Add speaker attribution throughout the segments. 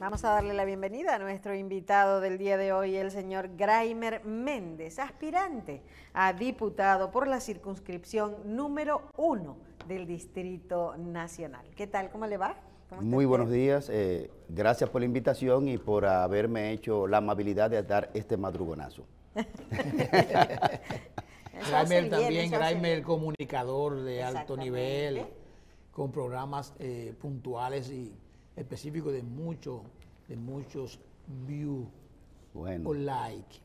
Speaker 1: Vamos a darle la bienvenida a nuestro invitado del día de hoy, el señor Graimer Méndez, aspirante a diputado por la circunscripción número uno del Distrito Nacional. ¿Qué tal? ¿Cómo le va?
Speaker 2: Muy buenos días. Eh, gracias por la invitación y por haberme hecho la amabilidad de dar este madrugonazo.
Speaker 3: Graimer también, Graimer comunicador de alto nivel, con programas eh, puntuales y específicos de mucho de muchos views o likes.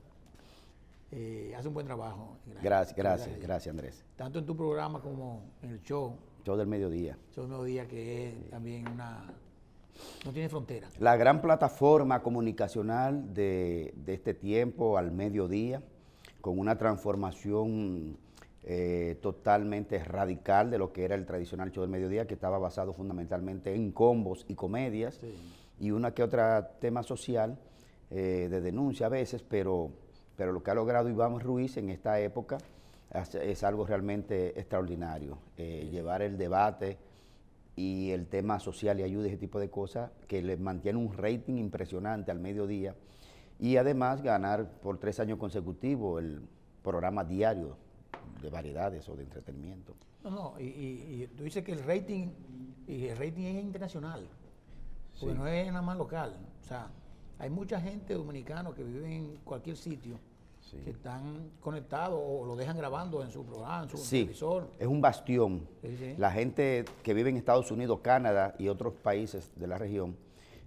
Speaker 3: Eh, hace un buen trabajo. Gracias, gracias, gracias, Andrés. Tanto en tu programa como en el show.
Speaker 2: Show del mediodía.
Speaker 3: Show del mediodía que es también una... No tiene frontera.
Speaker 2: La gran plataforma comunicacional de, este tiempo al mediodía, con una transformación eh, totalmente radical de lo que era el tradicional show del mediodía, que estaba basado fundamentalmente en combos y comedias y una que otra tema social eh, de denuncia a veces, pero, pero lo que ha logrado Iván Ruiz en esta época es, algo realmente extraordinario. Eh, llevar el debate y el tema social y ayuda, ese tipo de cosas, que le mantiene un rating impresionante al mediodía y además ganar por tres años consecutivos el programa diario de variedades o de entretenimiento.
Speaker 3: No, no, y, tú dices que el rating, y el rating es internacional porque no es nada más local. O sea, hay mucha gente dominicana que vive en cualquier sitio. que están conectados o lo dejan grabando en su programa, en su sí, televisor.
Speaker 2: Es un bastión. la gente que vive en Estados Unidos, Canadá y otros países de la región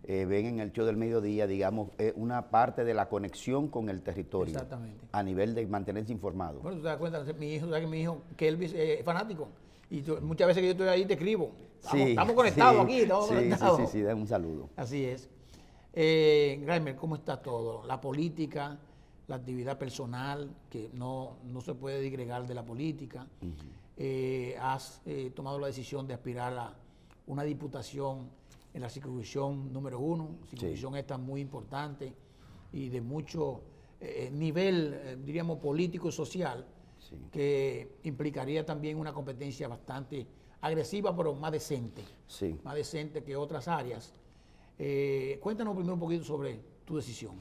Speaker 2: eh, ven en el show del mediodía, digamos, eh, una parte de la conexión con el territorio. Exactamente. A nivel de mantenerse informado. Bueno,
Speaker 3: tú te das cuenta, mi hijo, ¿sabes que mi hijo, que es eh, fanático. Y muchas veces que yo estoy ahí te escribo. Estamos, conectados aquí, sí, Sí, sí, un saludo. Así es. Eh, ¿cómo está todo? La política, la actividad personal, que no, no se puede digregar de la política. Eh, has eh, tomado la decisión de aspirar a una diputación en la circunscripción número uno, circunscripción esta muy importante y de mucho eh, nivel, diríamos, político y social que implicaría también una competencia bastante agresiva, pero más decente, más decente que otras áreas. Eh, cuéntanos primero un poquito sobre tu decisión.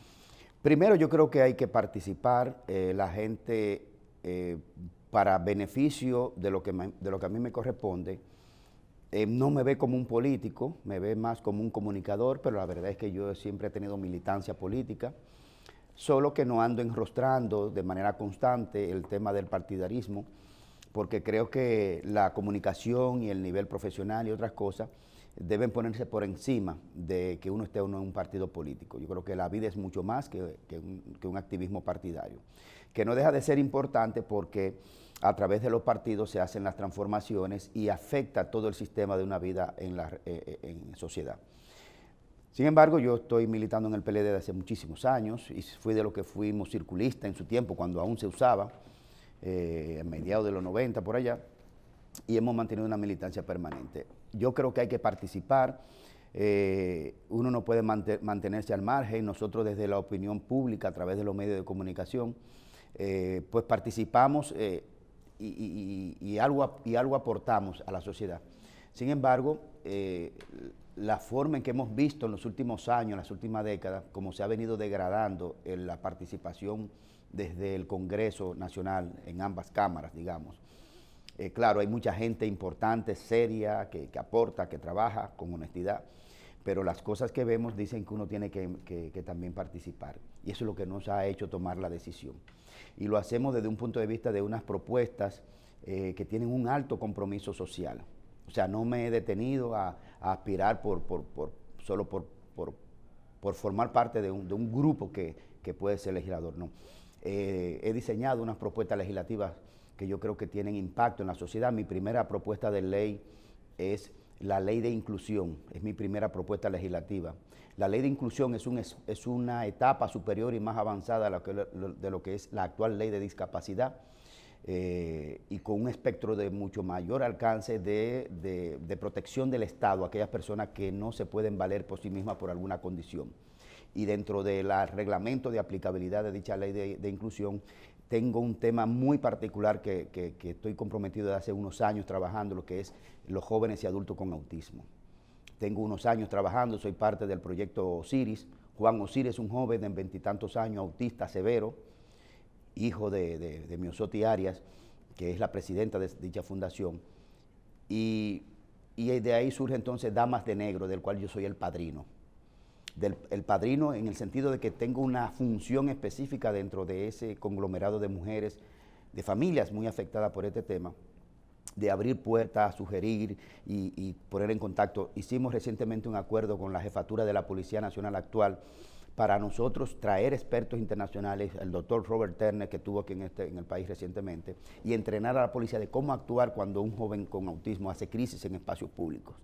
Speaker 2: Primero yo creo que hay que participar eh, la gente eh, para beneficio de lo, que de lo que a mí me corresponde. no me ve como un político, me ve más como un comunicador, pero la verdad es que yo siempre he tenido militancia política solo que no ando enrostrando de manera constante el tema del partidarismo, porque creo que la comunicación y el nivel profesional y otras cosas deben ponerse por encima de que uno esté uno en un partido político. Yo creo que la vida es mucho más que, un, activismo partidario, que no deja de ser importante porque a través de los partidos se hacen las transformaciones y afecta todo el sistema de una vida en, la, eh, eh, en sociedad. Sin embargo, yo estoy militando en el PLD desde hace muchísimos años y fui de los que fuimos circulistas en su tiempo, cuando aún se usaba, a eh, mediados de los 90 por allá, y hemos mantenido una militancia permanente. Yo creo que hay que participar, eh, uno no puede mantenerse al margen, nosotros desde la opinión pública, a través de los medios de comunicación, eh, pues participamos y, algo, y algo aportamos a la sociedad. Sin embargo, la forma en que hemos visto en los últimos años, en las últimas décadas, cómo se ha venido degradando eh, la participación desde el Congreso Nacional en ambas cámaras, digamos. Eh, claro, hay mucha gente importante, seria, que, aporta, que trabaja con honestidad, pero las cosas que vemos dicen que uno tiene que, también participar. Y eso es lo que nos ha hecho tomar la decisión. Y lo hacemos desde un punto de vista de unas propuestas eh, que tienen un alto compromiso social. O sea, no me he detenido a, aspirar solo por, formar parte de un, grupo que, puede ser legislador. No. Eh, he diseñado unas propuestas legislativas que yo creo que tienen impacto en la sociedad. Mi primera propuesta de ley es la ley de inclusión, es mi primera propuesta legislativa. La ley de inclusión es, es, una etapa superior y más avanzada de lo que es la actual ley de discapacidad eh, y con un espectro de mucho mayor alcance de, de, protección del Estado a aquellas personas que no se pueden valer por sí mismas por alguna condición. Y dentro del reglamento de aplicabilidad de dicha ley de, inclusión, tengo un tema muy particular que, que, que, estoy comprometido desde hace unos años trabajando, lo que es los jóvenes y adultos con autismo. Tengo unos años trabajando, soy parte del proyecto Osiris. Juan Osiris es un joven de veintitantos años, autista severo, hijo de, de, de Arias, que es la presidenta de dicha fundación, y, de ahí surge entonces Damas de Negro, del cual yo soy el padrino. Del, el padrino en el sentido de que tengo una función específica dentro de ese conglomerado de mujeres, de familias muy afectadas por este tema, de abrir puertas, sugerir y, y poner en contacto. Hicimos recientemente un acuerdo con la jefatura de la Policía Nacional actual para nosotros traer expertos internacionales, el doctor Robert Turner, que estuvo aquí este, en, el país recientemente, y entrenar a la policía de cómo actuar cuando un joven con autismo hace crisis en espacios públicos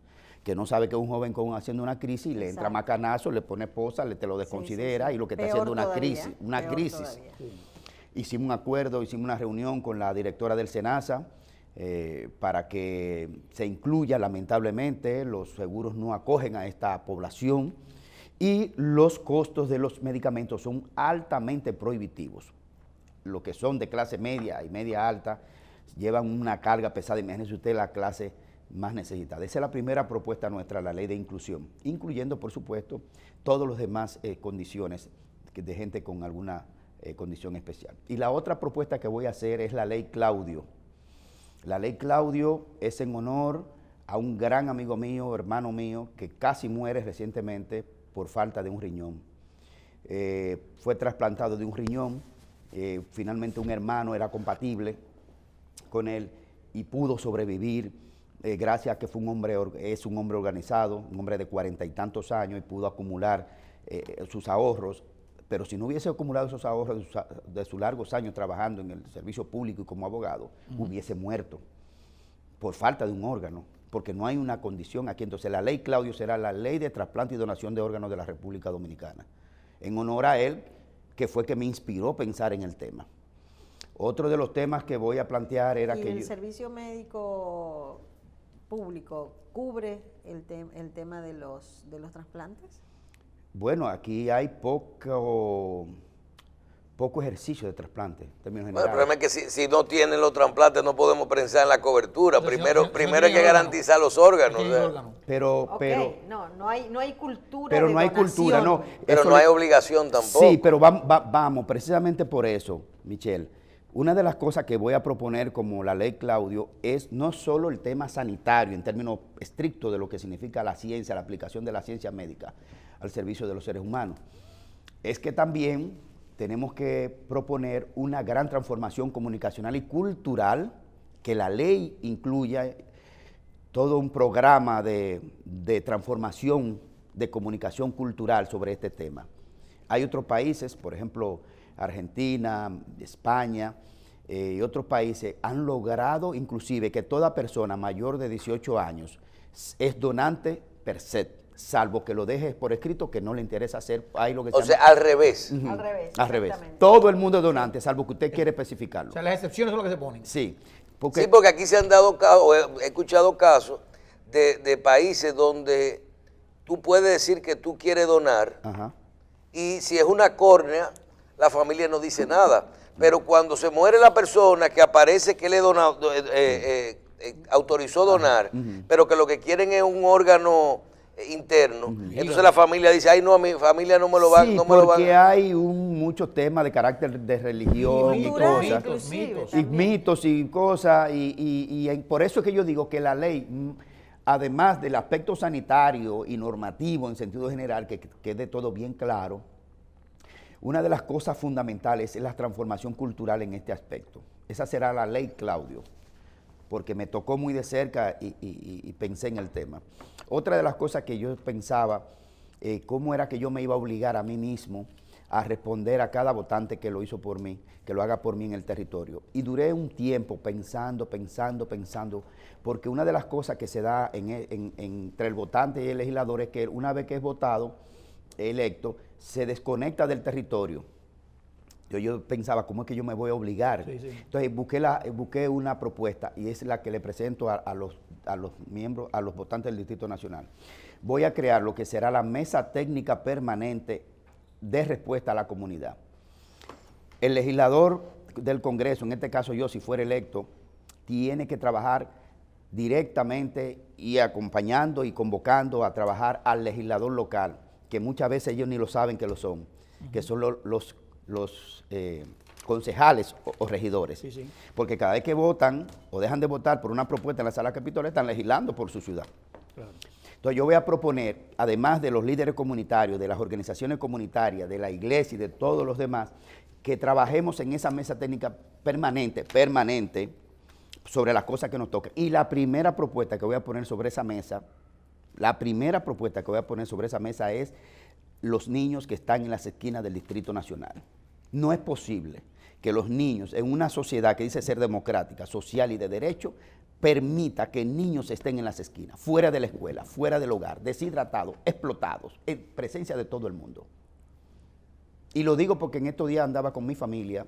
Speaker 2: que no sabe que un joven con haciendo una crisis le entra macanazo, le pone posa, le te lo desconsidera y lo que está haciendo una crisis, una crisis. Hicimos un acuerdo, hicimos una reunión con la directora del SENASA eh, para que se incluya, lamentablemente, los seguros no acogen a esta población y los costos de los medicamentos son altamente prohibitivos. Los que son de clase media y media alta llevan una carga pesada, imagínese usted la clase más necesitada. Esa es la primera propuesta nuestra, la ley de inclusión, incluyendo por supuesto todas las demás eh, condiciones de gente con alguna eh, condición especial. Y la otra propuesta que voy a hacer es la ley Claudio. La ley Claudio es en honor a un gran amigo mío, hermano mío, que casi muere recientemente por falta de un riñón. Eh, fue trasplantado de un riñón, eh, finalmente un hermano era compatible con él y pudo sobrevivir eh, gracias a que fue un hombre, es un hombre organizado, un hombre de cuarenta y tantos años y pudo acumular sus ahorros, pero si no hubiese acumulado esos ahorros de, sus largos años trabajando en el servicio público y como abogado, hubiese muerto por falta de un órgano porque no hay una condición aquí. Entonces la ley Claudio será la ley de trasplante y donación de órganos de la República Dominicana. En honor a él, que fue que me inspiró a pensar en el tema. Otro de los temas que voy a plantear era que... El
Speaker 1: servicio médico público cubre el, el tema de los trasplantes?
Speaker 2: Bueno, aquí hay poco poco ejercicio de trasplante. Bueno, el problema
Speaker 4: es que si, no tienen los trasplantes no podemos pensar en la cobertura. primero, primero hay que garantizar los órganos.
Speaker 2: Pero, pero no, no hay, no hay cultura.
Speaker 1: Pero no hay cultura,
Speaker 2: no. Pero no hay
Speaker 4: obligación tampoco. Sí,
Speaker 2: pero vamos, precisamente por eso, Michelle. Una de las cosas que voy a proponer como la ley Claudio es no solo el tema sanitario en términos estrictos de lo que significa la ciencia, la aplicación de la ciencia médica al servicio de los seres humanos, es que también tenemos que proponer una gran transformación comunicacional y cultural, que la ley incluya todo un programa de, transformación de comunicación cultural sobre este tema. Hay otros países, por ejemplo, Argentina, España eh, y otros países han logrado inclusive que toda persona mayor de 18 años es donante per se salvo que lo dejes por escrito, que no le interesa hacer ahí lo que O sea,
Speaker 4: al revés. Al
Speaker 2: revés. Todo el mundo es donante, salvo que usted quiera especificarlo. O sea, las excepciones son las que se ponen. Sí. Porque, sí,
Speaker 4: porque aquí se han dado casos, he escuchado casos de, países donde tú puedes decir que tú quieres donar y si es una córnea, la familia no dice nada. Pero cuando se muere la persona que aparece que le eh, eh, eh, autorizó donar, pero que lo que quieren es un órgano interno. Entonces la familia dice, ay no, a mi familia no me lo van, no me porque
Speaker 2: hay un, muchos temas de carácter de religión y, cosas. Y mitos y cosas. Y, y, por eso es que yo digo que la ley, mm, además del aspecto sanitario y normativo en sentido general, que quede todo bien claro, una de las cosas fundamentales es la transformación cultural en este aspecto. Esa será la ley, Claudio porque me tocó muy de cerca y, pensé en el tema. Otra de las cosas que yo pensaba, eh, cómo era que yo me iba a obligar a mí mismo a responder a cada votante que lo hizo por mí, que lo haga por mí en el territorio. Y duré un tiempo pensando, pensando, pensando, porque una de las cosas que se da e, entre el votante y el legislador es que una vez que es votado, electo, se desconecta del territorio yo, pensaba, ¿cómo es que yo me voy a obligar? Entonces busqué, la, busqué una propuesta y es la que le presento a, los, los miembros, a los votantes del Distrito Nacional. Voy a crear lo que será la mesa técnica permanente de respuesta a la comunidad. El legislador del Congreso, en este caso yo, si fuera electo, tiene que trabajar directamente y acompañando y convocando a trabajar al legislador local, que muchas veces ellos ni lo saben que lo son, que son los los eh, concejales o, regidores. Porque cada vez que votan o dejan de votar por una propuesta en la sala capitular, están legislando por su ciudad. Entonces yo voy a proponer, además de los líderes comunitarios, de las organizaciones comunitarias, de la iglesia y de todos los demás, que trabajemos en esa mesa técnica permanente, permanente, sobre las cosas que nos tocan. Y la primera propuesta que voy a poner sobre esa mesa, la primera propuesta que voy a poner sobre esa mesa es los niños que están en las esquinas del Distrito Nacional. No es posible que los niños en una sociedad que dice ser democrática, social y de derecho, permita que niños estén en las esquinas, fuera de la escuela, fuera del hogar, deshidratados, explotados, en presencia de todo el mundo. Y lo digo porque en estos días andaba con mi familia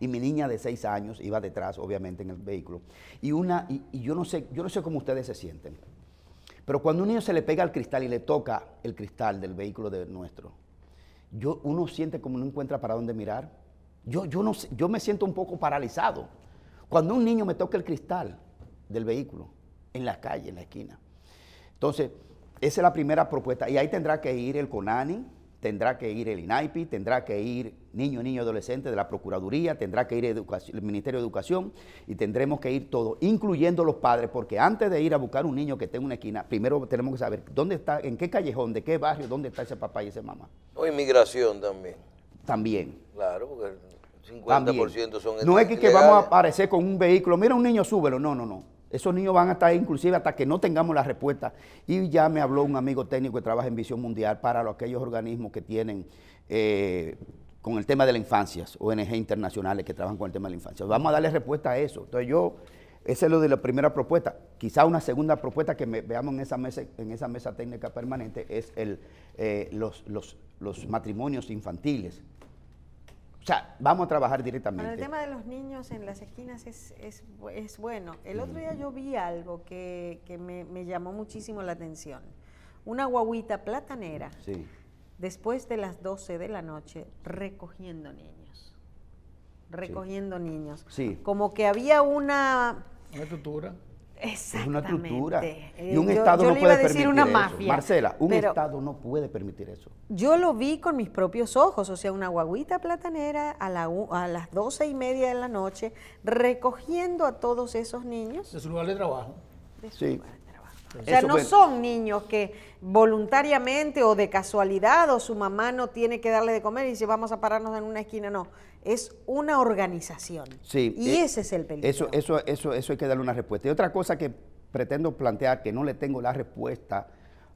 Speaker 2: y mi niña de seis años iba detrás, obviamente, en el vehículo. Y, una, y, yo, no sé, yo no sé cómo ustedes se sienten pero cuando un niño se le pega al cristal y le toca el cristal del vehículo de nuestro, yo, uno siente como no encuentra para dónde mirar. Yo, yo, no, yo me siento un poco paralizado. Cuando un niño me toca el cristal del vehículo, en la calle, en la esquina. Entonces, esa es la primera propuesta. Y ahí tendrá que ir el CONANI, tendrá que ir el INAIPI, tendrá que ir niño, niño, adolescente de la Procuraduría, tendrá que ir el Ministerio de Educación y tendremos que ir todos, incluyendo los padres, porque antes de ir a buscar un niño que tenga una esquina, primero tenemos que saber dónde está, en qué callejón, de qué barrio, dónde está ese papá y esa mamá.
Speaker 4: O inmigración también. También. Claro, porque el 50% son son No es que, que, vamos a
Speaker 2: aparecer con un vehículo, mira un niño, súbelo, no, no, no. Esos niños van a estar inclusive hasta que no tengamos la respuesta. Y ya me habló un amigo técnico que trabaja en Visión Mundial para aquellos organismos que tienen eh, con el tema de la infancia, ONG internacionales que trabajan con el tema de la infancia. Vamos a darle respuesta a eso. Entonces yo, esa es lo de la primera propuesta. Quizá una segunda propuesta que veamos en esa, mesa, en esa mesa técnica permanente es eh, los, los matrimonios infantiles. O sea, vamos a trabajar directamente. el tema
Speaker 1: de los niños en las esquinas es, bueno. El otro día yo vi algo que, me, llamó muchísimo la atención. Una guagüita platanera, después de las 12 de la noche, recogiendo niños. Recogiendo niños. Sí. Como que había una...
Speaker 3: Una es
Speaker 2: una estructura. Y un eh, Estado no puede permitir una eso. Marcela, un Estado no puede permitir eso.
Speaker 1: Yo lo vi con mis propios ojos, o sea, una guaguita platanera a, a las doce y media de la noche recogiendo a todos esos niños. De
Speaker 3: su lugar de trabajo. sí.
Speaker 1: O sea, no son niños que voluntariamente o de casualidad o su mamá no tiene que darle de comer y dice vamos a pararnos en una esquina, no es una organización.
Speaker 2: y eh, ese es el peligro. Eso, eso, eso, eso hay que darle una respuesta. Y otra cosa que pretendo plantear, que no le tengo la respuesta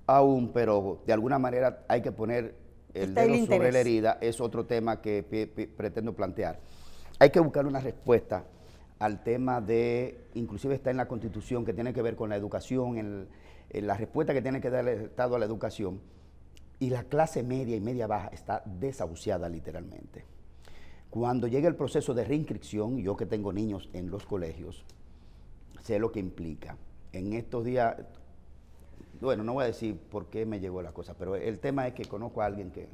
Speaker 2: aún, pero de alguna manera hay que poner el dedo sobre la herida, es otro tema que pretendo plantear. Hay que buscar una respuesta al tema de, inclusive está en la Constitución, que tiene que ver con la educación, en, en la respuesta que tiene que dar el Estado a la educación. Y la clase media y media baja está desahuciada literalmente. Cuando llega el proceso de reinscripción, yo que tengo niños en los colegios, sé lo que implica. En estos días, bueno, no voy a decir por qué me llegó la cosa, pero el tema es que conozco a alguien que,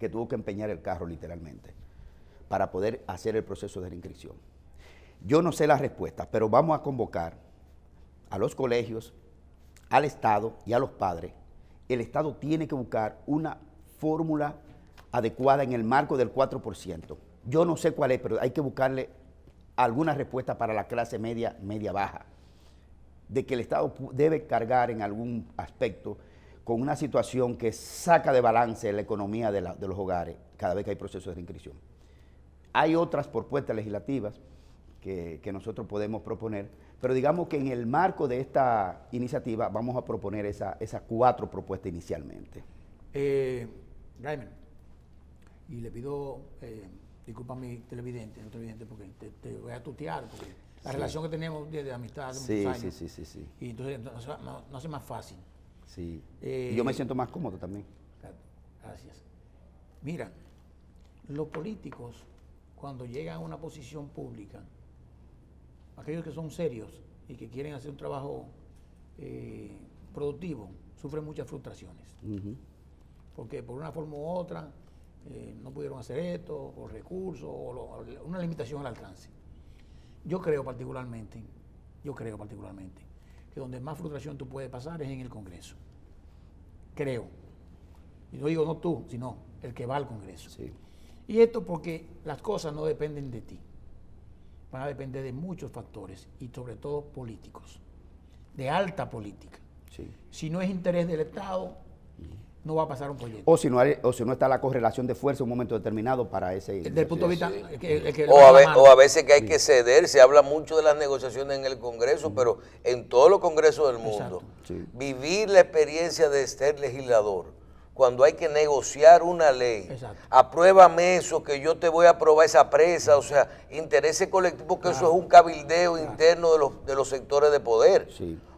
Speaker 2: que tuvo que empeñar el carro literalmente para poder hacer el proceso de reinscripción. Yo no sé la respuesta, pero vamos a convocar a los colegios, al Estado y a los padres. El Estado tiene que buscar una fórmula adecuada en el marco del 4%. Yo no sé cuál es, pero hay que buscarle alguna respuesta para la clase media, media baja, de que el Estado debe cargar en algún aspecto con una situación que saca de balance la economía de, los hogares cada vez que hay procesos de inscripción. Hay otras propuestas legislativas que, nosotros podemos proponer, pero digamos que en el marco de esta iniciativa vamos a proponer esas cuatro propuestas inicialmente.
Speaker 3: Eh, y le pido, eh, disculpa a mi televidente, no televidente, porque te, voy a tutear, porque la relación que tenemos desde amistad
Speaker 2: sí, muchos años. Sí, sí, sí, sí.
Speaker 3: Y entonces no, hace más fácil.
Speaker 2: Sí. Eh, y yo me siento más cómodo también.
Speaker 3: Ah, gracias. Mira, los políticos, cuando llegan a una posición pública, aquellos que son serios y que quieren hacer un trabajo eh, productivo, sufren muchas frustraciones. Porque por una forma u otra eh, no pudieron hacer esto, o recursos, o una limitación al alcance. Yo creo particularmente, yo creo particularmente, que donde más frustración tú puedes pasar es en el Congreso. Creo. Y no digo no tú, sino el que va al Congreso. Sí. Y esto porque las cosas no dependen de ti. Van a depender de muchos factores y sobre todo políticos, de alta política. Si no es interés del Estado, mm no va a pasar un proyecto.
Speaker 2: O si no, o si no está la correlación de fuerza en un momento determinado para ese... Del punto de vista... o, a
Speaker 4: veces que hay que ceder, se habla mucho de las negociaciones en el Congreso, pero en todos los congresos del mundo. Vivir la experiencia de ser legislador, cuando hay que negociar una ley, apruébame eso, que yo te voy a aprobar esa presa, o sea, interés colectivo, que eso es un cabildeo interno de los, sectores de poder.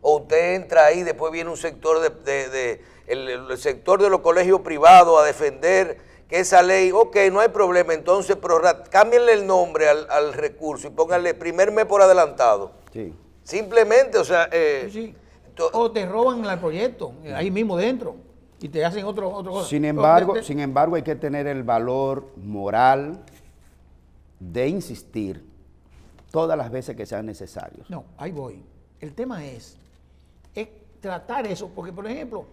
Speaker 4: O usted entra ahí, después viene un sector de el, sector de los colegios privados a defender que esa ley, ok, no hay problema, entonces cámbienle el nombre al, recurso y pónganle primer mes por adelantado. Sí. Simplemente, o sea... Eh,
Speaker 3: o te roban el proyecto, eh, ahí mismo dentro, y te hacen otro... cosa. sin, embargo,
Speaker 2: sin embargo, hay que tener el valor moral de insistir todas las veces que sean necesarios.
Speaker 3: No, ahí voy. El tema es tratar eso, porque por ejemplo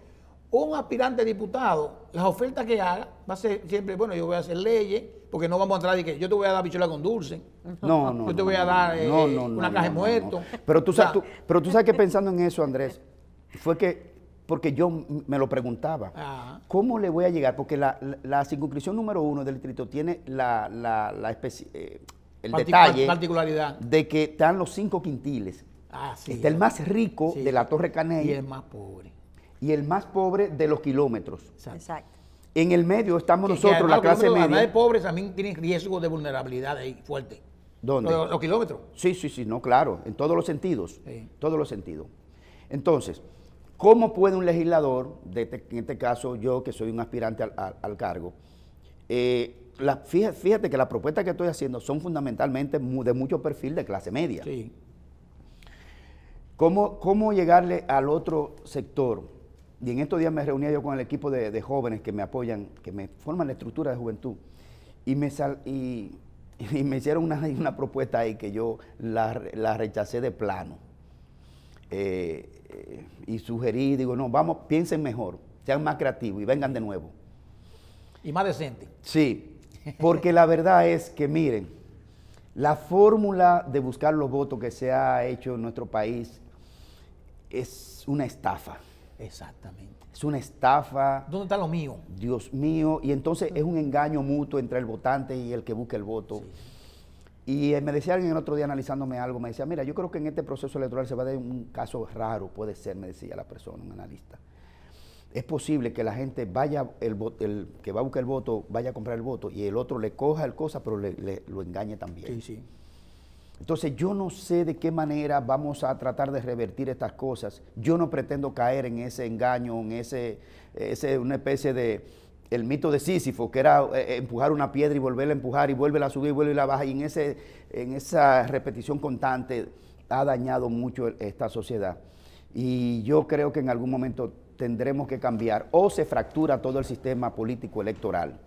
Speaker 3: un aspirante diputado, las ofertas que haga, va a ser siempre, bueno, yo voy a hacer leyes, porque no vamos a entrar y que yo te voy a dar bichuela con dulce.
Speaker 2: No, no. Yo te voy a dar eh, una caja de Pero, tú sabes, pero tú sabes que pensando en eso, Andrés, fue que, porque yo me lo preguntaba, ah. ¿cómo le voy a llegar? Porque la, la, circunscripción número uno del distrito tiene la, la, eh, el detalle
Speaker 3: particularidad.
Speaker 2: de que están los cinco quintiles.
Speaker 3: Ah, sí, Está el
Speaker 2: más rico de la Torre Canela. Y el más pobre y el más pobre de los kilómetros. Exacto. En el medio estamos nosotros, la clase media. de pobres también tienen
Speaker 3: riesgo de vulnerabilidad ahí fuerte.
Speaker 2: ¿Dónde? Los, kilómetros. Sí, sí, sí, no, claro, en todos los sentidos. Todos los sentidos. Entonces, ¿cómo puede un legislador, este, en este caso yo que soy un aspirante al, cargo, eh, fíjate, que las propuestas que estoy haciendo son fundamentalmente de mucho perfil de clase media. Sí. ¿Cómo, ¿Cómo llegarle al otro sector? Y en estos días me reunía yo con el equipo de, jóvenes que me apoyan, que me forman la estructura de juventud. Y me, y, me hicieron una, propuesta ahí que yo la, la rechacé de plano. Eh, eh, y sugerí, digo, no, vamos, piensen mejor, sean más creativos y vengan de nuevo.
Speaker 3: Y más decente.
Speaker 2: Sí, porque la verdad es que, miren, la fórmula de buscar los votos que se ha hecho en nuestro país es una estafa.
Speaker 3: Exactamente.
Speaker 2: Es una estafa. ¿Dónde está lo mío? Dios mío. Y entonces es un engaño mutuo entre el votante y el que busca el voto. Y eh, me decía alguien el otro día analizándome algo, me decía, mira, yo creo que en este proceso electoral se va a dar un caso raro, puede ser, me decía la persona, un analista. Es posible que la gente vaya, el, que va a buscar el voto, vaya a comprar el voto y el otro le coja el cosa, pero lo engañe también. Sí, sí. Entonces yo no sé de qué manera vamos a tratar de revertir estas cosas. Yo no pretendo caer en ese engaño, en ese, ese una especie de el mito de Sísifo, que era eh, eh, empujar una piedra y volverla a empujar y vuelve a subir, vuelve a la baja. Y en, ese, en esa repetición constante ha dañado mucho esta sociedad. Y yo creo que en algún momento tendremos que cambiar o se fractura todo el sistema político electoral.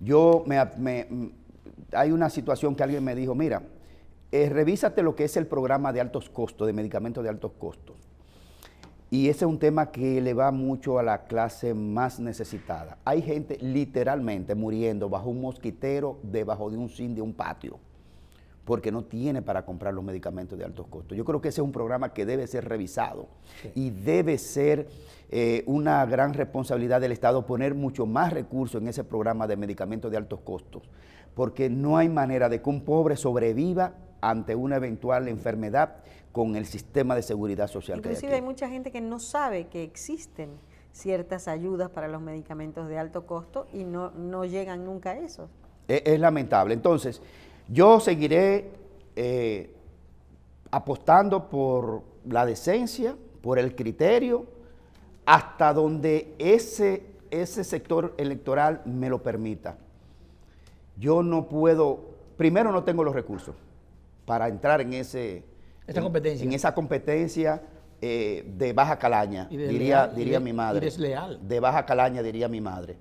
Speaker 2: Yo me hay una situación que alguien me dijo, mira, eh, revísate lo que es el programa de altos costos, de medicamentos de altos costos. Y ese es un tema que le va mucho a la clase más necesitada. Hay gente literalmente muriendo bajo un mosquitero, debajo de un sin de un patio, porque no tiene para comprar los medicamentos de altos costos. Yo creo que ese es un programa que debe ser revisado y debe ser eh, una gran responsabilidad del Estado poner mucho más recursos en ese programa de medicamentos de altos costos porque no hay manera de que un pobre sobreviva ante una eventual enfermedad con el sistema de seguridad social que hay. hay
Speaker 1: mucha gente que no sabe que existen ciertas ayudas para los medicamentos de alto costo y no, no llegan nunca a eso.
Speaker 2: E-, es, lamentable. Entonces, yo seguiré eh, apostando por la decencia, por el criterio, hasta donde ese, ese sector electoral me lo permita yo no puedo, primero no tengo los recursos para entrar en ese... esa competencia eh, de baja calaña, diría, diría mi madre. Y desleal. De baja calaña, diría mi madre.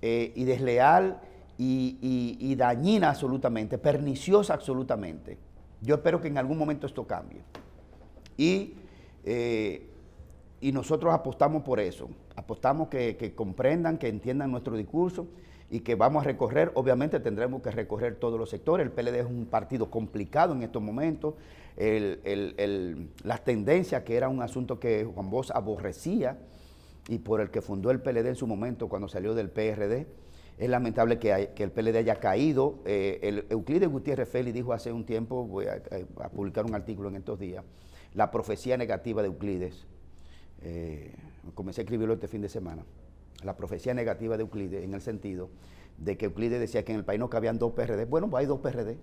Speaker 2: Eh, y desleal y, dañina absolutamente, perniciosa absolutamente. Yo espero que en algún momento esto cambie. Y, eh, nosotros apostamos por eso, apostamos que comprendan, que entiendan nuestro discurso y que vamos a recorrer. Obviamente tendremos que recorrer todos los sectores. El PLD es un partido complicado en estos momentos. las tendencias, que era un asunto que Juan Bos aborrecía y por el que fundó el PLD en su momento cuando salió del PRD. Es lamentable que, el PLD haya caído. Eh, Euclides Gutiérrez Félix dijo hace un tiempo, voy eh, a, publicar un artículo en estos días, la profecía negativa de Euclides. Eh, comencé a escribirlo este fin de semana la profecía negativa de Euclides en el sentido de que Euclides decía que en el país no cabían dos PRD. Bueno, pues hay dos PRD.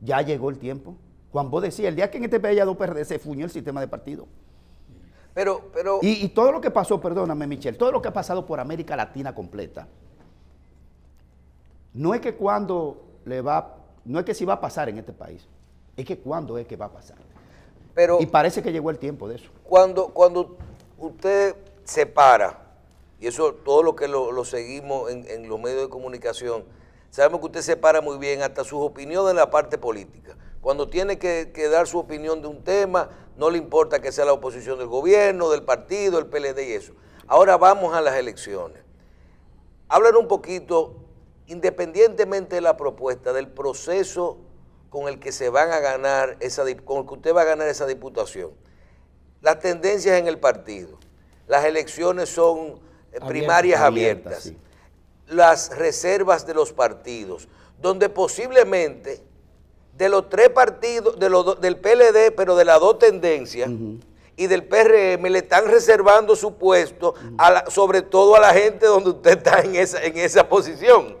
Speaker 2: Ya llegó el tiempo. Cuando vos decía, el día que en este país haya dos PRD se fuñó el sistema de partido. Pero, pero... Y, todo lo que pasó, perdóname Michelle, todo lo que ha pasado por América Latina completa, no es que cuando le va, no es que si va a pasar en este país, es que cuando es que va a pasar. Pero, y parece que llegó el tiempo de eso.
Speaker 4: Cuando, cuando usted se para y eso todo lo que lo, seguimos en, los medios de comunicación, sabemos que usted separa muy bien hasta sus opiniones de la parte política. Cuando tiene que, dar su opinión de un tema, no le importa que sea la oposición del gobierno, del partido, el PLD y eso. Ahora vamos a las elecciones. Hablan un poquito, independientemente de la propuesta, del proceso con el que se van a ganar esa, con el que usted va a ganar esa diputación. Las tendencias en el partido. Las elecciones son primarias abiertas, las reservas de los partidos, donde posiblemente de los tres partidos, de los, del PLD, pero de las dos tendencias, y del PRM, le están reservando su puesto, sobre todo a la gente donde usted está en esa, en esa posición,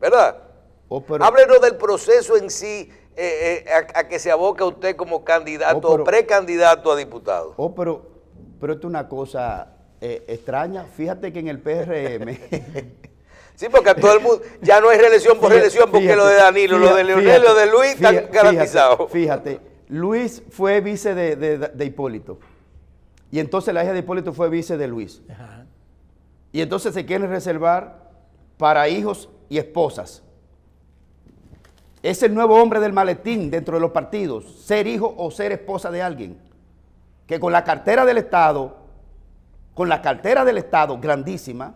Speaker 4: ¿verdad? Oh, Háblenos del proceso en sí, eh, eh, a, que se aboca usted como candidato oh, o precandidato a diputado.
Speaker 2: Oh, pero, pero esto es una cosa eh, extraña. Fíjate que en el PRM.
Speaker 4: sí, porque a todo el mundo ya no hay reelección por reelección, porque lo de Danilo, lo de Leonel, lo de Luis están garantizados.
Speaker 2: Fíjate, Luis fue vice de, Hipólito. Y entonces la hija de Hipólito fue vice de Luis. Y entonces se quieren reservar para hijos y esposas. Es el nuevo hombre del maletín dentro de los partidos, ser hijo o ser esposa de alguien. Que con la cartera del Estado con la cartera del Estado grandísima,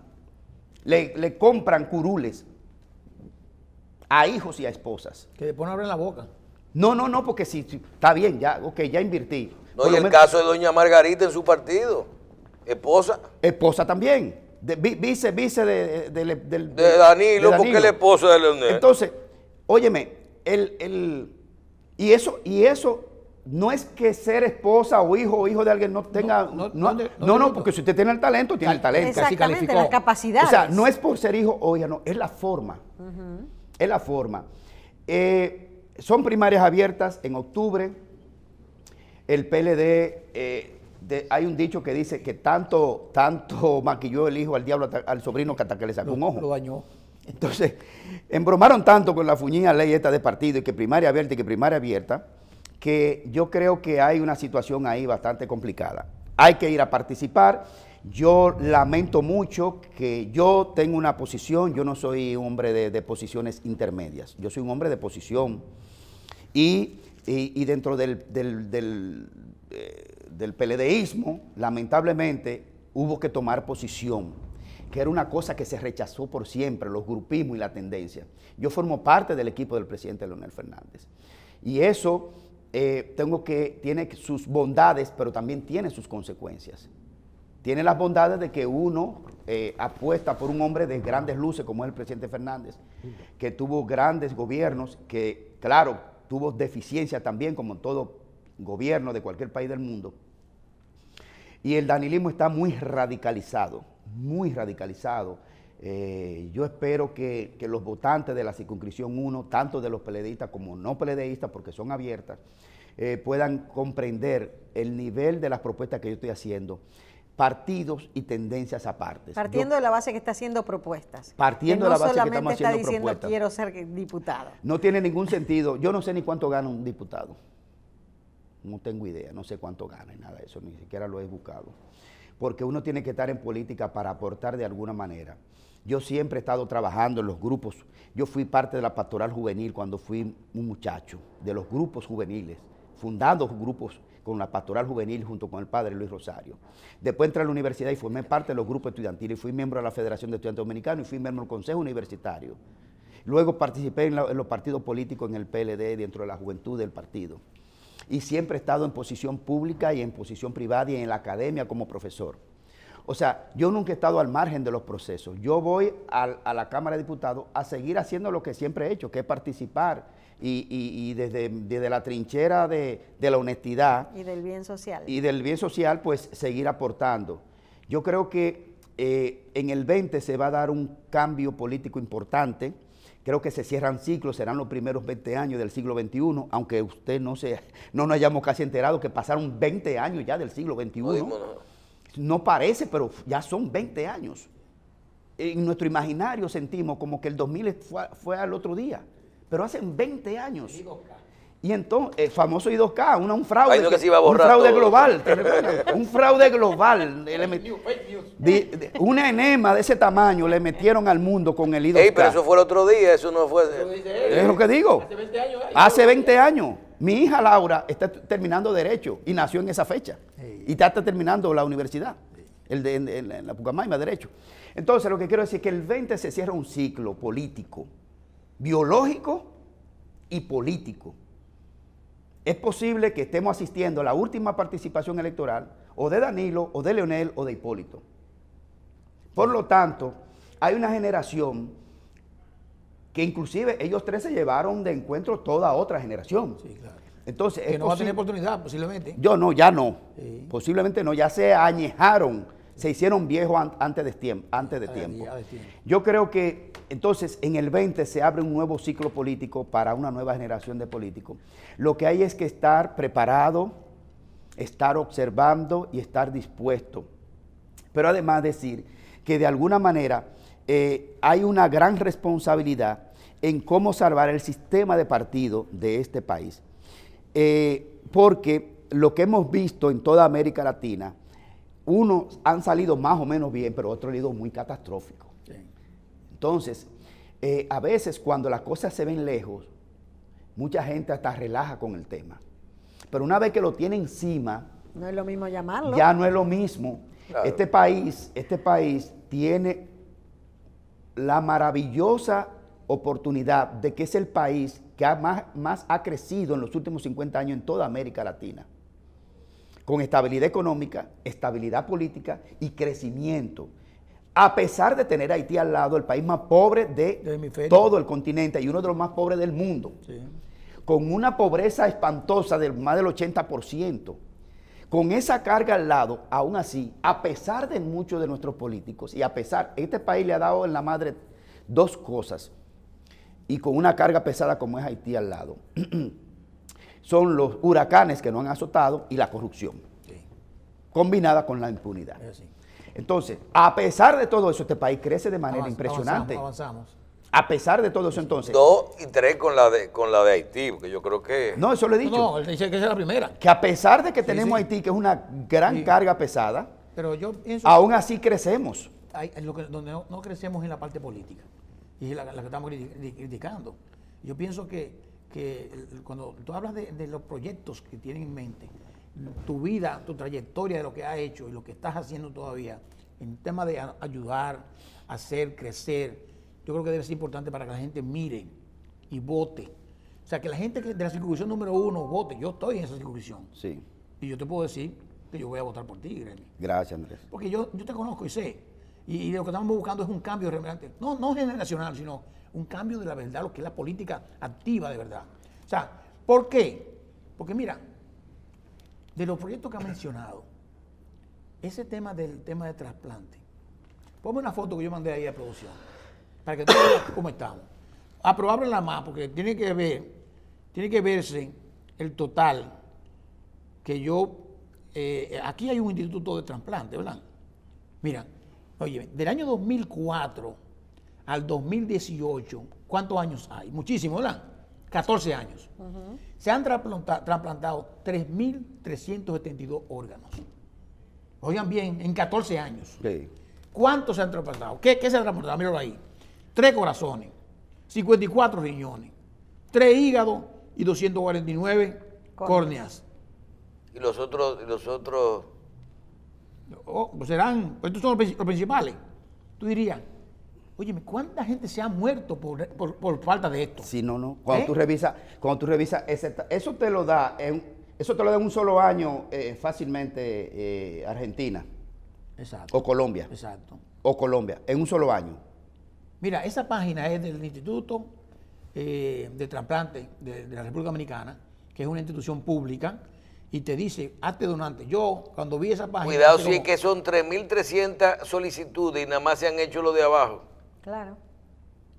Speaker 2: le, compran curules a hijos y a esposas. Que después no abren la boca. No, no, no, porque si, está bien, ya, ok, ya invertí. No, y el caso de doña
Speaker 4: Margarita en su partido,
Speaker 2: esposa. Esposa también, vice, vice de, de, Danilo, porque el
Speaker 4: esposo de Leonel.
Speaker 2: Entonces, óyeme, el, el, y, eso, y eso no es que ser esposa o hijo o hijo de alguien no tenga. No, no, porque si usted tiene el talento, tiene el talento. Exactamente, las capacidades. O sea, no es por ser hijo o hija, no, es la forma. Es la forma. Eh, son primarias abiertas en octubre. El PLD, eh, hay un dicho que dice que tanto, tanto maquilló el hijo al diablo, al sobrino, que hasta que le sacó un ojo. Lo dañó. Entonces, embromaron tanto con la fuñía ley esta de partido y que primaria abierta y que primaria abierta que yo creo que hay una situación ahí bastante complicada. Hay que ir a participar. Yo lamento mucho que yo tengo una posición, yo no soy hombre de, posiciones intermedias, yo soy un hombre de posición. Y, dentro del, del, del, eh, lamentablemente, hubo que tomar posición, que era una cosa que se rechazó por siempre, los grupismos y la tendencia. Yo formo parte del equipo del presidente Leonel Fernández. Y eso eh, tengo que, tiene sus bondades, pero también tiene sus consecuencias. Tiene las bondades de que uno eh, apuesta por un hombre de grandes luces, como es el presidente Fernández, que tuvo grandes gobiernos, que claro, tuvo deficiencias también, como todo gobierno de cualquier país del mundo. Y el danilismo está muy radicalizado, muy radicalizado eh, yo espero que, los votantes de la circunscripción 1, tanto de los peledeístas como no pledeístas, porque son abiertas, eh, puedan comprender el nivel de las propuestas que yo estoy haciendo, partidos y tendencias aparte. Partiendo de
Speaker 1: la base que está haciendo propuestas. Partiendo de la base que estamos haciendo está diciendo quiero ser diputado.
Speaker 2: No tiene ningún sentido. Yo no sé ni cuánto gana un diputado. No tengo idea, no sé cuánto gana y nada de eso, ni siquiera lo he buscado. Porque uno tiene que estar en política para aportar de alguna manera. Yo siempre he estado trabajando en los grupos. Yo fui parte de la pastoral juvenil cuando fui un muchacho, de los grupos juveniles, fundando grupos con la pastoral juvenil junto con el padre Luis Rosario. Después entré a la universidad y formé parte de los grupos estudiantiles, fui miembro de la Federación de Estudiantes Dominicanos y fui miembro del Consejo Universitario. Luego participé en, en los partidos políticos, en el PLD, dentro de la juventud del partido. Y siempre he estado en posición pública y en posición privada y en la academia como profesor. O sea, yo nunca he estado al margen de los procesos. Yo voy a, la Cámara de Diputados a seguir haciendo lo que siempre he hecho, que es participar y, desde, la trinchera de, la honestidad.
Speaker 1: Y del bien social.
Speaker 2: Y del bien social, pues seguir aportando. Yo creo que eh, en el 20 se va a dar un cambio político importante. Creo que se cierran ciclos, serán los primeros 20 años del siglo XXI, aunque usted no, se, no nos hayamos casi enterado que pasaron 20 años ya del siglo XXI no parece, pero ya son 20 años. En nuestro imaginario sentimos como que el 2000 fue, al otro día, pero hacen 20 años. Y entonces, el eh, famoso I2K, una, un fraude, que iba un fraude global, un fraude global. una enema de ese tamaño le metieron al mundo con el I2K. pero eso fue el
Speaker 4: otro día, eso no fue... es lo eh, que digo. Hace 20 años. Eh.
Speaker 2: Hace 20 años. Mi hija Laura está terminando Derecho y nació en esa fecha. Y está, terminando la universidad, en, la Pucamaima, Derecho. Entonces, lo que quiero decir es que el 20 se cierra un ciclo político, biológico y político. Es posible que estemos asistiendo a la última participación electoral o de Danilo, o de Leonel, o de Hipólito. Por lo tanto, hay una generación que inclusive ellos tres se llevaron de encuentro toda otra generación. Entonces, que no va a tener
Speaker 3: oportunidad, posiblemente. Yo no, ya no.
Speaker 2: Posiblemente no, ya se añejaron, se hicieron viejos antes de, tiempo, antes de tiempo. Yo creo que entonces en el 20 se abre un nuevo ciclo político para una nueva generación de políticos. Lo que hay es que estar preparado, estar observando y estar dispuesto. Pero además decir que de alguna manera eh, hay una gran responsabilidad en cómo salvar el sistema de partido de este país. Eh, porque lo que hemos visto en toda América Latina, unos han salido más o menos bien, pero otros han ido muy catastróficos. Entonces, eh, a veces cuando las cosas se ven lejos, mucha gente hasta relaja con el tema. Pero una vez que lo tiene encima... No es lo mismo llamarlo. Ya no es lo mismo. Este país, este país tiene la maravillosa oportunidad de que es el país que más, ha crecido en los últimos 50 años en toda América Latina, con estabilidad económica, estabilidad política y crecimiento. A pesar de tener Haití al lado, el país más pobre
Speaker 3: de, todo
Speaker 2: el continente y uno de los más pobres del mundo, con una pobreza espantosa del más del 80%, con esa carga al lado, aún así, a pesar de muchos de nuestros políticos y a pesar, este país le ha dado en la madre dos cosas y con una carga pesada como es Haití al lado, son los huracanes que nos han azotado y la corrupción, combinada con la impunidad. Entonces, a pesar de todo eso, este país crece de manera impresionante. avanzamos. A pesar de todo eso entonces. Dos
Speaker 4: y tres con la de, con la de Haití, porque yo creo que... No, eso lo he dicho. No, él
Speaker 2: que esa es la primera. Que a pesar de que tenemos Haití, que es una gran carga pesada,
Speaker 3: Pero yo aún así
Speaker 2: crecemos.
Speaker 3: donde no, crecemos en la parte política, y es la, que estamos criticando. Yo pienso que, que cuando tú hablas de, los proyectos que tienen en mente, tu vida, tu trayectoria de lo que has hecho y lo que estás haciendo todavía, en tema de ayudar, hacer, crecer, yo creo que debe ser importante para que la gente mire y vote. O sea, que la gente de la circunscripción número uno vote. Yo estoy en esa circunscripción. Sí. Y yo te puedo decir que yo voy a votar por ti, Greg.
Speaker 2: Gracias, Andrés.
Speaker 3: Porque yo, te conozco y sé. Y, lo que estamos buscando es un cambio realmente, no, no generacional, sino un cambio de la verdad, lo que es la política activa de verdad. O sea, ¿por qué? Porque mira, de los proyectos que ha mencionado, ese tema del tema de trasplante, ponme una foto que yo mandé ahí a producción para que todos vean cómo estamos. Aprobable ah, la más, porque tiene que ver, tiene que verse el total que yo, eh, aquí hay un instituto de trasplante, ¿verdad? Mira, oye, del año 2004 al 2018, ¿cuántos años hay? Muchísimos, ¿verdad? 14 años. Se han trasplantado 3.372 órganos. Oigan bien, en 14 años. ¿Cuántos se han trasplantado? ¿Qué, ¿Qué, se han trasplantado? Míralo ahí tres corazones, 54 riñones, tres hígados y 249
Speaker 4: córneas. ¿Y los otros? los otros?
Speaker 3: Oh, pues serán, pues estos son los principales. Tú dirías,
Speaker 2: Oye, ¿cuánta gente se ha muerto por, falta de esto? Sí, no, no. Cuando ¿Eh? tú revisas, cuando tú revisas, eso te lo da, en, eso te lo da en un solo año eh, fácilmente eh, Argentina. Exacto. O Colombia. Exacto. O Colombia, en un solo año.
Speaker 3: Mira, esa página es del Instituto eh, de Trasplante de, la República Dominicana, que es una institución pública, y te dice, hazte donante. Yo, cuando vi esa página... Cuidado si es que
Speaker 4: son 3.300 solicitudes y nada más se han hecho lo de abajo.
Speaker 1: Claro.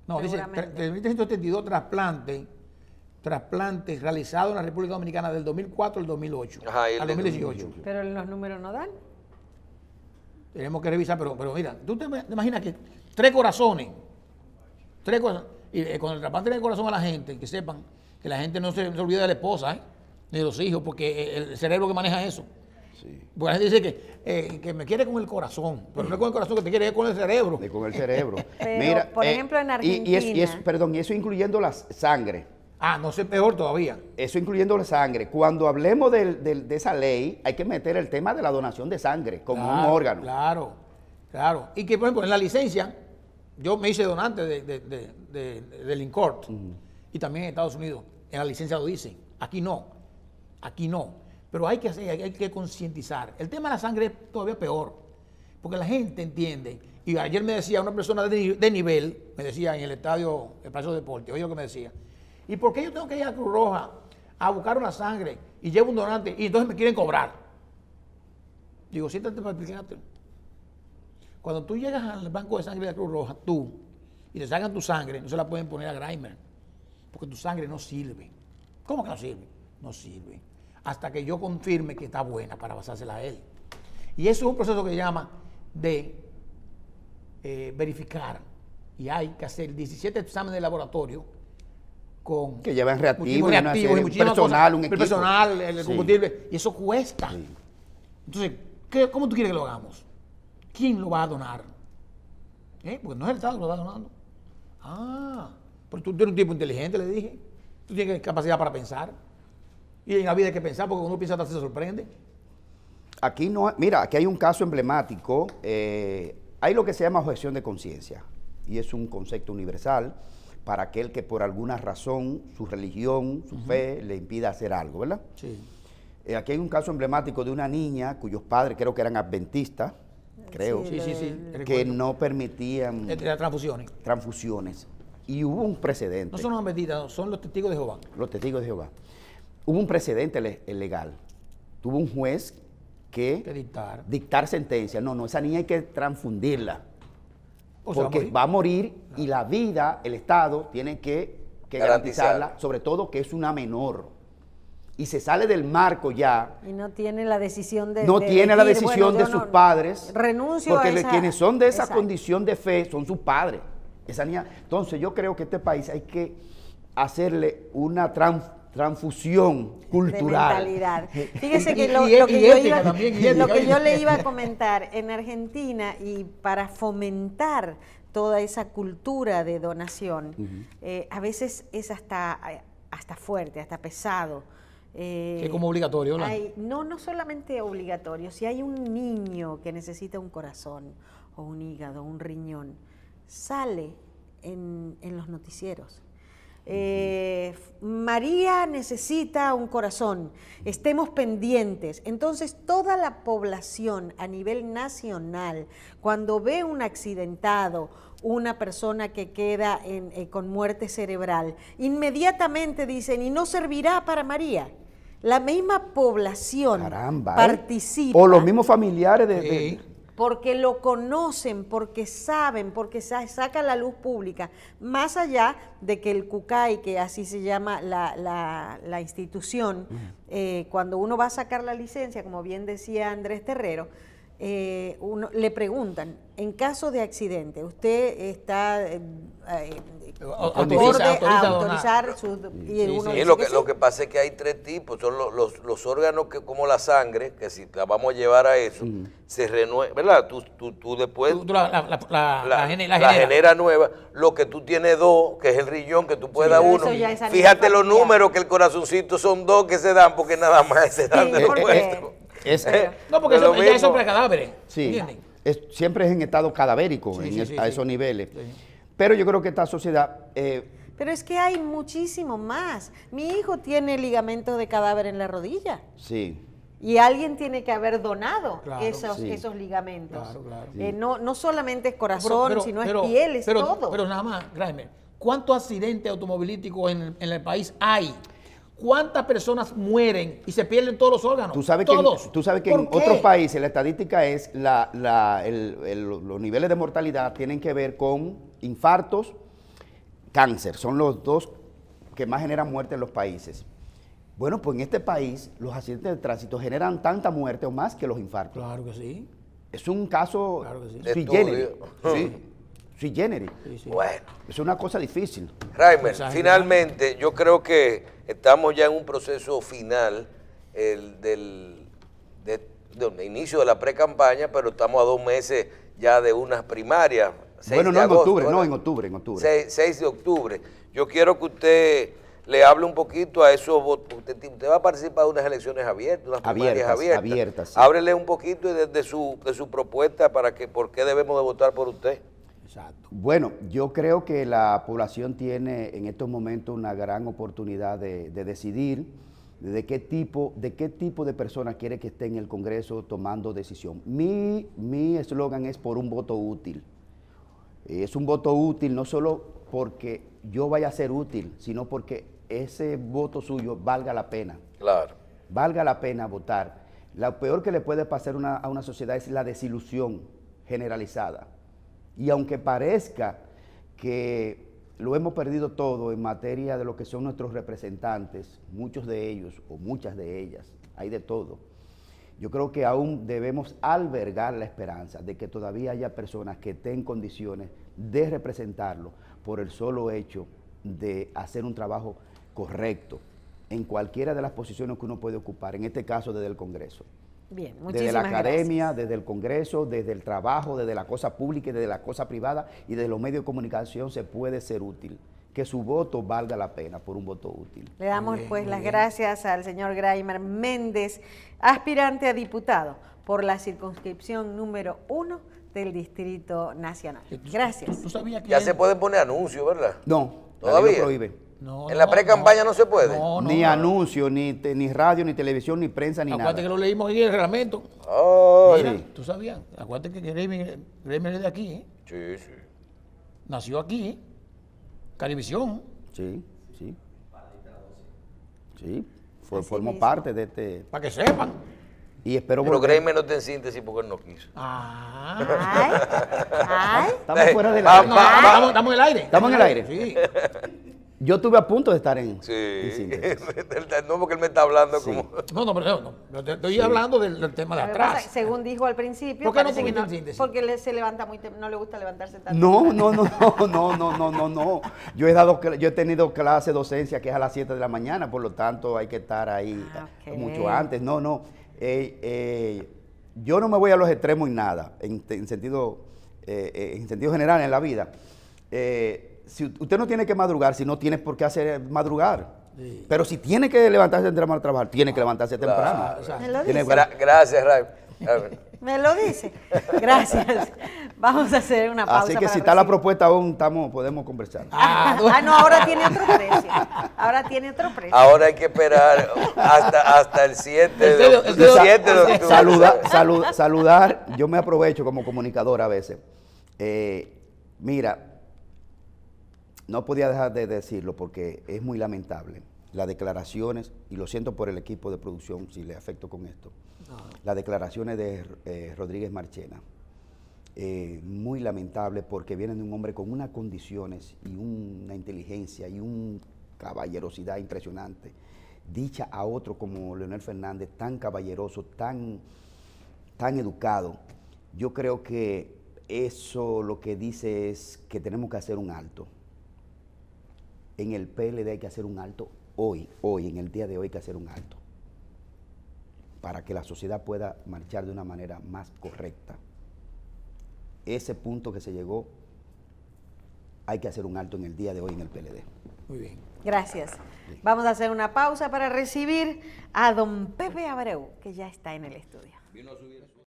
Speaker 3: No, dice 3.332 trasplantes, trasplantes realizados en la República Dominicana del 2004 al 2008,
Speaker 4: Ajá, al 2018.
Speaker 1: Pero los números no dan.
Speaker 3: Tenemos que revisar, pero, pero mira, tú te imaginas que tres corazones Tres Y eh, cuando el parte el corazón a la gente, que sepan que la gente no se, olvida de la esposa, ¿eh? ni de los hijos, porque eh, el cerebro que maneja eso. Porque la gente dice que, que me quiere con el corazón, pero no es con el corazón que te quiere, es con el cerebro. Es con el cerebro. por ejemplo, en Argentina. Y, y,
Speaker 2: y eso incluyendo la sangre. Ah, no sé, peor todavía. Eso incluyendo la sangre. Cuando hablemos de, esa ley, hay que meter el tema de la donación de sangre como un órgano. Claro, claro. Y que, por ejemplo, en la licencia,
Speaker 3: yo me hice donante de, de, y también en Estados Unidos. En la licencia lo dicen. Aquí no. Aquí no. Pero hay que, hacer, hay que concientizar. El tema de la sangre es todavía peor. Porque la gente entiende. Y ayer me decía una persona de, nivel, me decía en el estadio, el Palacio de deporte, oye lo que me decía. ¿Y por qué yo tengo que ir a Cruz Roja a buscar una sangre y llevo un donante y entonces me quieren cobrar? Digo, siéntate para explicarte. Cuando tú llegas al banco de sangre de la Cruz Roja, tú, y le sacan tu sangre, no se la pueden poner a Grimer, porque tu sangre no sirve. ¿Cómo que no sirve? No sirve. Hasta que yo confirme que está buena para pasársela a él. Y eso es un proceso que se llama de eh, verificar. Y hay que hacer 17 exámenes de laboratorio con... Que llevan reactivos, reactivos personal, un equipo. personal, el combustible. Y eso cuesta. Entonces, ¿cómo tú quieres que lo hagamos? ¿quién lo va a donar? ¿Eh? Porque no es el Estado que lo está donando. Ah, pero tú, tienes un tipo inteligente, le dije. Tú tienes capacidad para pensar. Y en la vida hay que pensar, porque uno piensa hasta se sorprende.
Speaker 2: Aquí no, mira, aquí hay un caso emblemático. Eh, hay lo que se llama objeción de conciencia. Y es un concepto universal para aquel que por alguna razón, su religión, su fe, le impida hacer algo, ¿verdad? Sí. Eh, aquí hay un caso emblemático de una niña cuyos padres creo que eran adventistas creo, que no permitían eh, eh, transfusiones. transfusiones. Y hubo un precedente. No son los
Speaker 3: meditados, son los testigos de Jehová.
Speaker 2: Los testigos de Jehová. Hubo un precedente eh, legal. Tuvo un juez que, dictar. sentencia. No, no, esa niña hay que transfundirla. porque va a morir, y la vida, el Estado, tiene que garantizarla, sobre todo que es una menor y se sale del marco ya.
Speaker 1: Y no tiene la decisión de. No tiene la decisión de sus
Speaker 2: padres. Renuncio porque a quienes son de esa condición de fe son sus padres. Esa niña. Entonces, yo creo que este país hay que hacerle una transfusión cultural. Fíjese que lo, que, yo, le iba a
Speaker 1: comentar, en Argentina, y para fomentar toda esa cultura de donación, eh, a veces es hasta, eh, hasta fuerte, hasta pesado es eh, como obligatorio, ¿no? no, no solamente obligatorio. Si hay un niño que necesita un corazón o un hígado, un riñón, sale en, los noticieros.
Speaker 2: Eh,
Speaker 1: María necesita un corazón, estemos pendientes. Entonces, toda la población a nivel nacional, cuando ve un accidentado, una persona que queda eh, con muerte cerebral, inmediatamente dicen, y no servirá para María la misma población ¿eh? participa. O los mismos
Speaker 2: familiares de,
Speaker 1: Porque lo conocen, porque saben, porque saca la luz pública. Más allá de que el CUCAI, que así se llama la, institución, eh, cuando uno va a sacar la licencia, como bien decía Andrés Terrero, eh, uno, le preguntan, en caso de accidente, usted está autorizar Y lo, que, lo
Speaker 4: que pasa es que hay tres tipos, son los, órganos que como la sangre, que si la vamos a llevar a eso, se renueva, ¿verdad? Tú, después...
Speaker 3: la, genera.
Speaker 4: nueva, lo que tú tienes dos, que es el riñón que tú puedes dar uno. Fíjate los números, que el corazoncito son dos que se dan, porque nada más se dan de los
Speaker 2: es, eh,
Speaker 3: no, porque eso, es sobre
Speaker 2: siempre es en estado cadavérico a esos niveles. Pero yo creo que esta sociedad... Eh,
Speaker 1: pero es que hay muchísimo más. Mi hijo tiene ligamento de cadáver en la rodilla. Sí. Y alguien tiene que haber donado
Speaker 2: esos, esos
Speaker 1: ligamentos. Claro, claro. Eh, no, solamente es corazón, sino es piel, es todo.
Speaker 3: Pero nada más, Graeme, ¿cuántos accidentes automovilísticos en, en el país hay? ¿Cuántas personas mueren y se pierden todos los órganos? Tú sabes que, en otros
Speaker 2: países la estadística es los niveles de mortalidad tienen que ver con infartos, cáncer. Son los dos que más generan muerte en los países. Bueno, pues en este país los accidentes de tránsito generan tanta muerte o más que los infartos. Claro que sí. Es un caso claro que sí. generis. Sí. Sui Bueno. Es una cosa difícil. Raimer, finalmente
Speaker 4: yo creo que Estamos ya en un proceso final el, del, de, inicio de la pre-campaña, pero estamos a dos meses ya de unas primarias.
Speaker 2: Bueno, no en octubre, no en octubre, en octubre.
Speaker 4: 6, de octubre. Yo quiero que usted le hable un poquito a esos votos. Usted, va a participar de unas elecciones abiertas, unas primarias
Speaker 2: abiertas. Ábrele
Speaker 4: un poquito y su, de su propuesta para que por qué debemos de votar por usted. Exacto.
Speaker 2: Bueno, yo creo que la población tiene en estos momentos una gran oportunidad de, decidir de qué tipo de qué tipo de personas quiere que esté en el Congreso tomando decisión. Mi mi eslogan es por un voto útil. Es un voto útil no solo porque yo vaya a ser útil, sino porque ese voto suyo valga la pena. Claro. Valga la pena votar. Lo peor que le puede pasar a una sociedad es la desilusión generalizada. Y aunque parezca que lo hemos perdido todo en materia de lo que son nuestros representantes, muchos de ellos o muchas de ellas, hay de todo. Yo creo que aún debemos albergar la esperanza de que todavía haya personas que estén en condiciones de representarlo por el solo hecho de hacer un trabajo correcto en cualquiera de las posiciones que uno puede ocupar, en este caso desde el Congreso.
Speaker 1: Bien, desde la academia,
Speaker 2: desde el Congreso, desde el trabajo, desde la cosa pública y desde la cosa privada y desde los medios de comunicación se puede ser útil. Que su voto valga la pena por un voto útil. Le damos pues las gracias
Speaker 1: al señor Graimer Méndez, aspirante a diputado por la circunscripción número uno del Distrito Nacional. Eh, gracias. ya se
Speaker 4: puede poner anuncio, ¿verdad?
Speaker 2: No, todavía. no prohíbe
Speaker 4: en la pre-campaña no, se puede.
Speaker 2: ni anuncio, ni, ni radio, ni televisión, ni prensa, ni nada. Acuérdate
Speaker 4: que lo leímos en el reglamento. Oh,
Speaker 3: Mira, tú sabías. Acuérdate que Gremio es de aquí, ¿eh? Sí, sí. Nació aquí, ¿eh? Carivisión.
Speaker 2: Sí, sí. Sí, fue, formó parte de este. Para que sepan. Y espero Pero Gremio
Speaker 4: no te en síntesis porque él no quiso. Ah.
Speaker 2: Estamos fuera del aire. Estamos, en el aire. Estamos en el aire. Sí. Yo estuve a punto de estar en.
Speaker 4: Sí, no porque él me está hablando como.
Speaker 3: No, no, pero no, estoy hablando del, tema de atrás.
Speaker 1: según dijo al principio. no Porque se levanta muy no le gusta levantarse tanto. No,
Speaker 2: no, no, no, no, no, no, no. Yo he dado, yo he tenido clase docencia que es a las 7 de la mañana, por lo tanto hay que estar ahí ah, mucho antes. No, no. Eh, eh, yo no me voy a los extremos en nada, en, sentido, eh, eh, en sentido general en la vida. Eh, usted no tiene que madrugar si no tiene por qué hacer eh, madrugar. Pero si tiene que levantarse temprano al trabajar, tiene que levantarse ah, temprano. ¿Me
Speaker 4: gracias, Ray.
Speaker 1: Me lo dice. Gracias. Vamos a hacer una pausa. Así que si está la
Speaker 2: propuesta aún, estamos, podemos conversar. Ah,
Speaker 1: ah, no, ahora tiene otro precio. Ahora tiene otro precio. Ahora
Speaker 2: hay que
Speaker 4: esperar hasta, el 7 de, octubre.
Speaker 2: saludar, yo me aprovecho como comunicador a veces. Eh, mira, no podía dejar de decirlo porque es muy lamentable las declaraciones, y lo siento por el equipo de producción si le afecto con esto, las declaraciones de eh, Rodríguez Marchena. Eh, muy lamentable porque vienen de un hombre con unas condiciones y una inteligencia y una caballerosidad impresionante, dicha a otro como Leonel Fernández, tan caballeroso, tan, tan educado. Yo creo que eso lo que dice es que tenemos que hacer un alto en el PLD hay que hacer un alto hoy, hoy, en el día de hoy hay que hacer un alto para que la sociedad pueda marchar de una manera más correcta. Ese punto que se llegó, hay que hacer un alto en el día de hoy en el PLD.
Speaker 1: Muy bien. Gracias. Vamos a hacer una pausa para recibir a don Pepe Abreu, que ya está en el estudio.